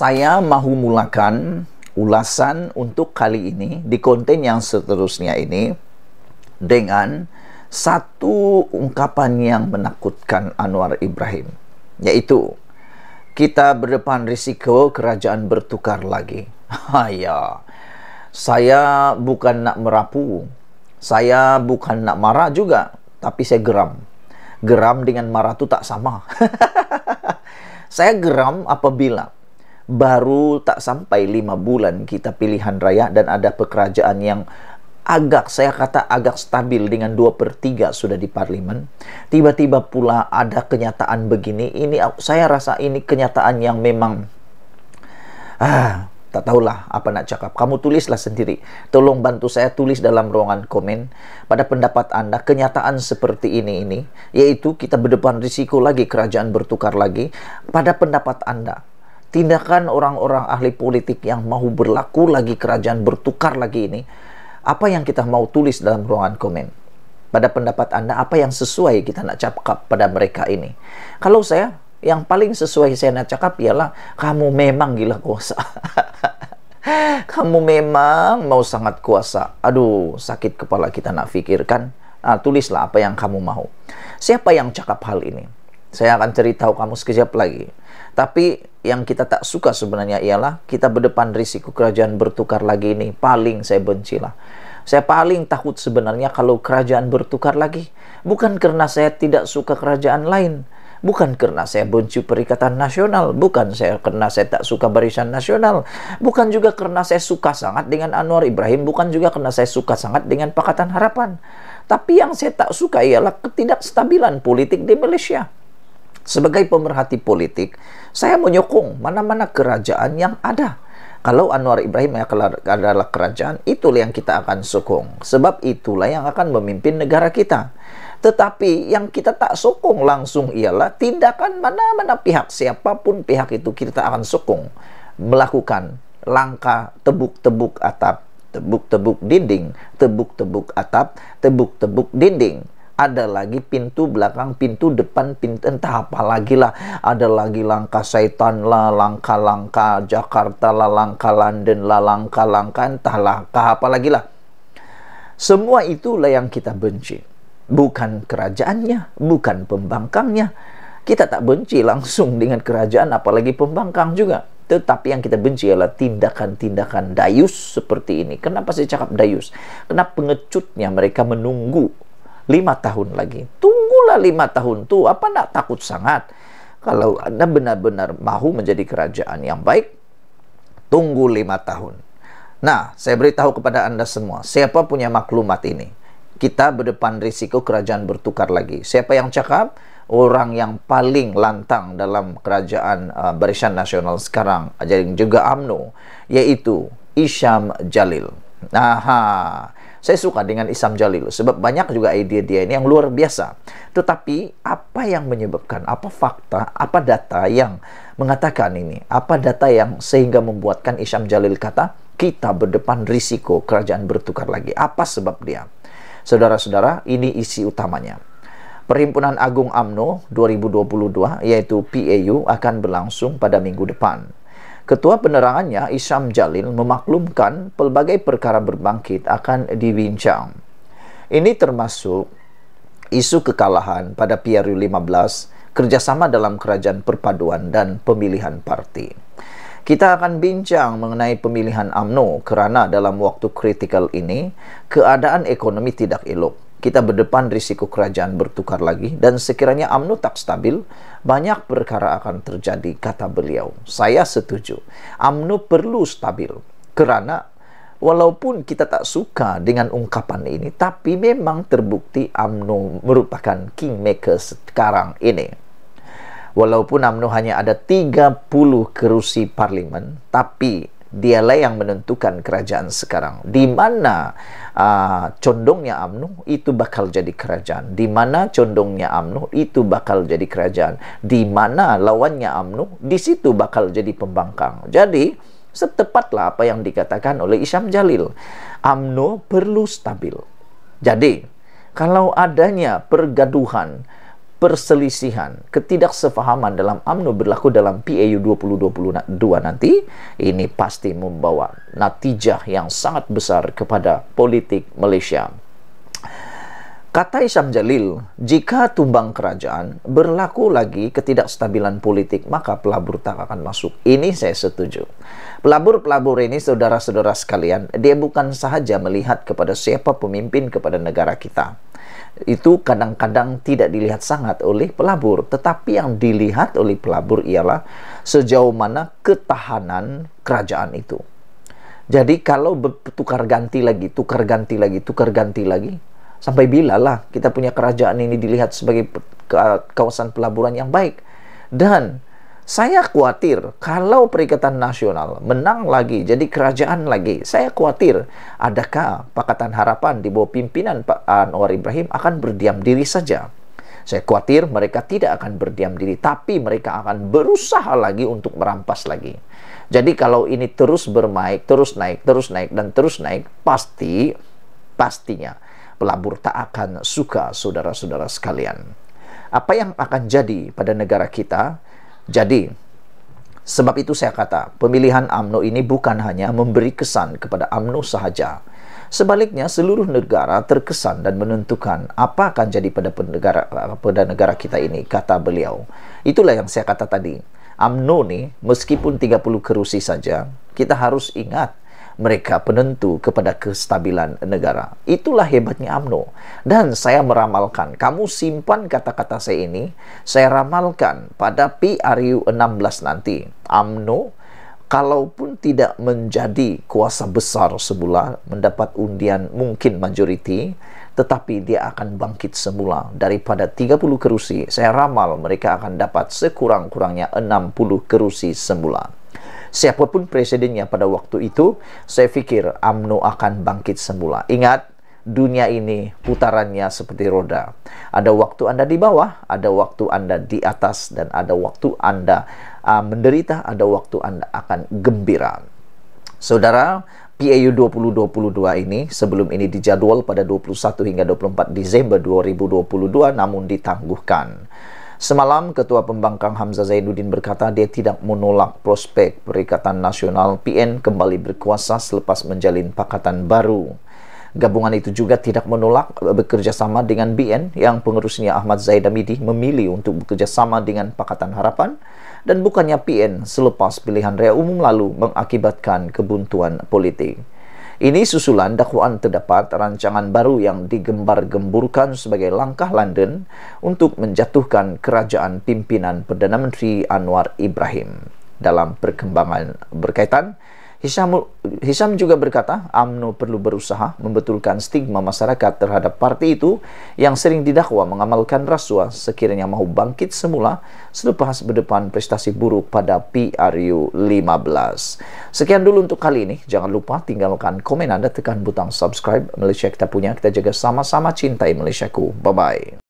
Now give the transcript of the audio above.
Saya mahu mulakan ulasan untuk kali ini di konten yang seterusnya ini dengan satu ungkapan yang menakutkan Anwar Ibrahim yaitu kita berdepan risiko kerajaan bertukar lagi. ya, saya bukan nak merapu, saya bukan nak marah juga, tapi saya geram. Geram dengan marah itu tak sama. saya geram apabila baru tak sampai lima bulan kita pilihan raya dan ada pekerjaan yang agak saya kata agak stabil dengan dua per tiga sudah di parlimen. tiba-tiba pula ada kenyataan begini ini saya rasa ini kenyataan yang memang ah tak tahulah apa nak cakap. Kamu tulislah sendiri. Tolong bantu saya tulis dalam ruangan komen pada pendapat Anda kenyataan seperti ini ini, yaitu kita berdepan risiko lagi kerajaan bertukar lagi pada pendapat Anda tindakan orang-orang ahli politik yang mau berlaku lagi kerajaan bertukar lagi ini apa yang kita mau tulis dalam ruangan komen pada pendapat Anda apa yang sesuai kita nak cakap pada mereka ini kalau saya yang paling sesuai saya nak cakap ialah kamu memang gila kuasa kamu memang mau sangat kuasa aduh sakit kepala kita nak fikirkan nah, tulislah apa yang kamu mau siapa yang cakap hal ini saya akan ceritahu kamu sekejap lagi tapi yang kita tak suka sebenarnya ialah kita berdepan risiko kerajaan bertukar lagi ini. Paling saya benci lah. Saya paling takut sebenarnya kalau kerajaan bertukar lagi. Bukan karena saya tidak suka kerajaan lain. Bukan karena saya benci Perikatan Nasional, bukan saya karena saya tak suka Barisan Nasional, bukan juga karena saya suka sangat dengan Anwar Ibrahim, bukan juga karena saya suka sangat dengan Pakatan Harapan. Tapi yang saya tak suka ialah ketidakstabilan politik di Malaysia. Sebagai pemerhati politik, saya menyokong mana-mana kerajaan yang ada. Kalau Anwar Ibrahim adalah kerajaan, itulah yang kita akan sokong. Sebab itulah yang akan memimpin negara kita. Tetapi yang kita tak sokong langsung ialah tindakan mana-mana pihak, siapapun pihak itu kita akan sokong. Melakukan langkah tebuk-tebuk atap, tebuk-tebuk dinding, tebuk-tebuk atap, tebuk-tebuk dinding ada lagi pintu belakang, pintu depan, pintu entah apa lagi lah. Ada lagi langkah setan lah, langkah-langkah Jakarta lah, langkah London lah, langkah-langkah entah langkah apa lagi lah. Semua itulah yang kita benci. Bukan kerajaannya, bukan pembangkangnya. Kita tak benci langsung dengan kerajaan apalagi pembangkang juga. Tetapi yang kita benci ialah tindakan-tindakan dayus seperti ini. Kenapa saya cakap dayus? Kenapa pengecutnya mereka menunggu lima tahun lagi. Tunggulah lima tahun tuh, apa nak takut sangat? Kalau Anda benar-benar mau menjadi kerajaan yang baik, tunggu lima tahun. Nah, saya beritahu kepada Anda semua, siapa punya maklumat ini? Kita berdepan risiko kerajaan bertukar lagi. Siapa yang cakap? Orang yang paling lantang dalam kerajaan uh, Barisan Nasional sekarang, jadi juga AMNO, yaitu Isham Jalil. Aha, saya suka dengan Isam Jalil sebab banyak juga ide dia ini yang luar biasa. Tetapi apa yang menyebabkan, apa fakta, apa data yang mengatakan ini? Apa data yang sehingga membuatkan Isam Jalil kata kita berdepan risiko kerajaan bertukar lagi? Apa sebab dia? Saudara-saudara, ini isi utamanya. Perhimpunan Agung AMNO 2022 yaitu PAU akan berlangsung pada minggu depan. Ketua penerangannya, Isham Jalil, memaklumkan pelbagai perkara berbangkit akan dibincang. Ini termasuk isu kekalahan pada PRU 15, kerjasama dalam kerajaan perpaduan dan pemilihan parti. Kita akan bincang mengenai pemilihan AMNO kerana dalam waktu kritikal ini, keadaan ekonomi tidak elok. kita berdepan risiko kerajaan bertukar lagi dan sekiranya UMNO tak stabil, banyak perkara akan terjadi, kata beliau. Saya setuju, UMNO perlu stabil kerana walaupun kita tak suka dengan ungkapan ini, tapi memang terbukti UMNO merupakan kingmaker sekarang ini. Walaupun UMNO hanya ada 30 kerusi parlimen, tapi dialah yang menentukan kerajaan sekarang. Di mana uh, condongnya amnu itu bakal jadi kerajaan. Di mana condongnya amnu itu bakal jadi kerajaan. Di mana lawannya amnu di situ bakal jadi pembangkang. Jadi setepatlah apa yang dikatakan oleh isham Jalil. amnu perlu stabil. Jadi kalau adanya pergaduhan perselisihan, ketidaksefahaman dalam AMNO berlaku dalam PAU 2022 nanti, ini pasti membawa natijah yang sangat besar kepada politik Malaysia. Kata Isam Jalil, jika tumbang kerajaan, berlaku lagi ketidakstabilan politik, maka pelabur tak akan masuk. Ini saya setuju. Pelabur-pelabur ini, saudara-saudara sekalian, dia bukan sahaja melihat kepada siapa pemimpin kepada negara kita itu kadang-kadang tidak dilihat sangat oleh pelabur, tetapi yang dilihat oleh pelabur ialah sejauh mana ketahanan kerajaan itu. Jadi kalau bertukar ganti lagi, tukar ganti lagi, tukar ganti lagi, sampai bila lah kita punya kerajaan ini dilihat sebagai kawasan pelaburan yang baik. Dan saya khawatir kalau Perikatan Nasional menang lagi, jadi kerajaan lagi. Saya khawatir adakah Pakatan Harapan di bawah pimpinan Pak Anwar Ibrahim akan berdiam diri saja. Saya khawatir mereka tidak akan berdiam diri, tapi mereka akan berusaha lagi untuk merampas lagi. Jadi kalau ini terus bermaik, terus naik, terus naik, dan terus naik, pasti, pastinya pelabur tak akan suka saudara-saudara sekalian. Apa yang akan jadi pada negara kita jadi, sebab itu saya kata, pemilihan AMNO ini bukan hanya memberi kesan kepada AMNO sahaja. Sebaliknya, seluruh negara terkesan dan menentukan apa akan jadi pada negara, pada negara kita ini, kata beliau. Itulah yang saya kata tadi. AMNO ini meskipun 30 kerusi saja, kita harus ingat mereka penentu kepada kestabilan negara. Itulah hebatnya AMNO. Dan saya meramalkan, kamu simpan kata-kata saya ini, saya ramalkan pada PRU 16 nanti. AMNO kalaupun tidak menjadi kuasa besar sebulan, mendapat undian mungkin majoriti, tetapi dia akan bangkit semula. Daripada 30 kerusi, saya ramal mereka akan dapat sekurang-kurangnya 60 kerusi semula siapapun presidennya pada waktu itu, saya pikir AMNO akan bangkit semula. Ingat, dunia ini putarannya seperti roda. Ada waktu Anda di bawah, ada waktu Anda di atas, dan ada waktu Anda uh, menderita, ada waktu Anda akan gembira. Saudara, PAU 2022 ini sebelum ini dijadwal pada 21 hingga 24 Desember 2022 namun ditangguhkan. Semalam Ketua Pembangkang Hamzah Zainuddin berkata dia tidak menolak prospek Perikatan Nasional PN kembali berkuasa selepas menjalin pakatan baru. Gabungan itu juga tidak menolak bekerjasama dengan BN yang pengurusnya Ahmad Zaidamidi memilih untuk bekerjasama dengan Pakatan Harapan dan bukannya PN selepas pilihan raya umum lalu mengakibatkan kebuntuan politik. Ini susulan dakwaan terdapat rancangan baru yang digembar-gemburkan sebagai langkah London untuk menjatuhkan kerajaan pimpinan Perdana Menteri Anwar Ibrahim. Dalam perkembangan berkaitan, Hisham, Hisham juga berkata, AMNO perlu berusaha membetulkan stigma masyarakat terhadap parti itu yang sering didakwa mengamalkan rasuah sekiranya mau bangkit semula selepas berdepan prestasi buruk pada PRU 15. Sekian dulu untuk kali ini. Jangan lupa tinggalkan komen Anda, tekan butang subscribe Malaysia kita punya. Kita jaga sama-sama cintai Malaysiaku. Bye-bye.